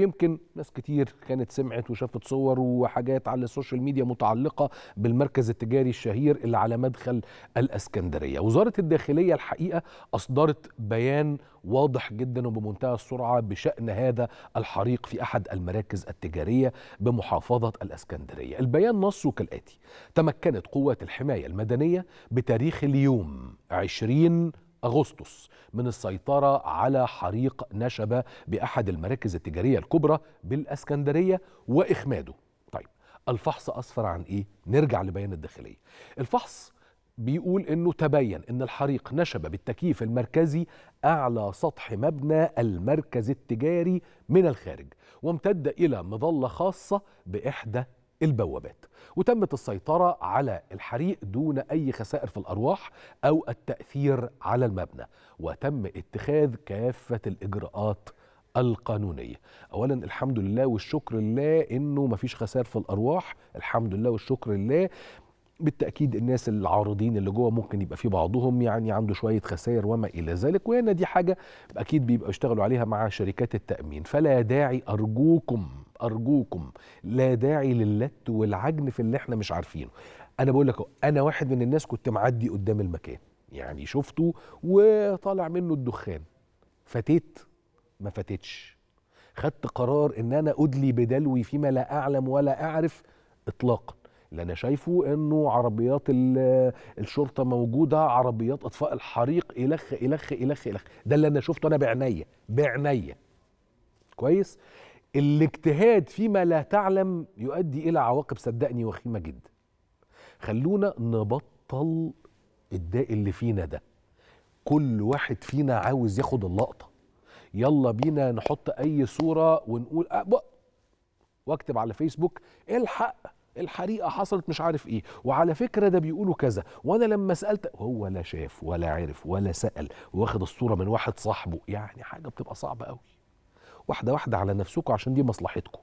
يمكن ناس كتير كانت سمعت وشافت صور وحاجات على السوشيال ميديا متعلقة بالمركز التجاري الشهير اللي على مدخل الأسكندرية وزارة الداخلية الحقيقة أصدرت بيان واضح جدا وبمنتهى السرعة بشأن هذا الحريق في أحد المراكز التجارية بمحافظة الأسكندرية البيان نصه كالآتي تمكنت قوات الحماية المدنية بتاريخ اليوم 20 أغسطس من السيطرة على حريق نشب بأحد المراكز التجارية الكبرى بالأسكندرية وإخماده طيب الفحص أسفر عن إيه؟ نرجع لبيان الداخلية الفحص بيقول انه تبين ان الحريق نشب بالتكييف المركزي اعلى سطح مبنى المركز التجاري من الخارج وامتد الى مظله خاصه باحدى البوابات وتمت السيطرة على الحريق دون أي خسائر في الأرواح أو التأثير على المبنى وتم اتخاذ كافة الإجراءات القانونية أولا الحمد لله والشكر لله أنه مفيش خسائر في الأرواح الحمد لله والشكر لله بالتاكيد الناس العارضين اللي جوه ممكن يبقى في بعضهم يعني عنده شويه خسائر وما الى ذلك وهنا دي حاجه اكيد بيبقوا يشتغلوا عليها مع شركات التامين فلا داعي ارجوكم ارجوكم لا داعي للت والعجن في اللي احنا مش عارفينه انا بقول لك انا واحد من الناس كنت معدي قدام المكان يعني شفته وطالع منه الدخان فاتت ما فاتتش خدت قرار ان انا ادلي بدلوي فيما لا اعلم ولا اعرف اطلاقا اللي انا شايفه انه عربيات الشرطه موجوده عربيات اطفاء الحريق الخ الخ الخ الخ ده اللي انا شفته انا بعينيا بعينيا كويس الاجتهاد فيما لا تعلم يؤدي الى عواقب صدقني وخيمه جدا خلونا نبطل الداء اللي فينا ده كل واحد فينا عاوز ياخد اللقطه يلا بينا نحط اي صوره ونقول واكتب على فيسبوك الحق الحريقه حصلت مش عارف ايه وعلى فكره ده بيقولوا كذا وانا لما سالت هو لا شاف ولا عرف ولا سال واخد الصوره من واحد صاحبه يعني حاجه بتبقى صعبه قوي واحده واحده على نفسكم عشان دي مصلحتكم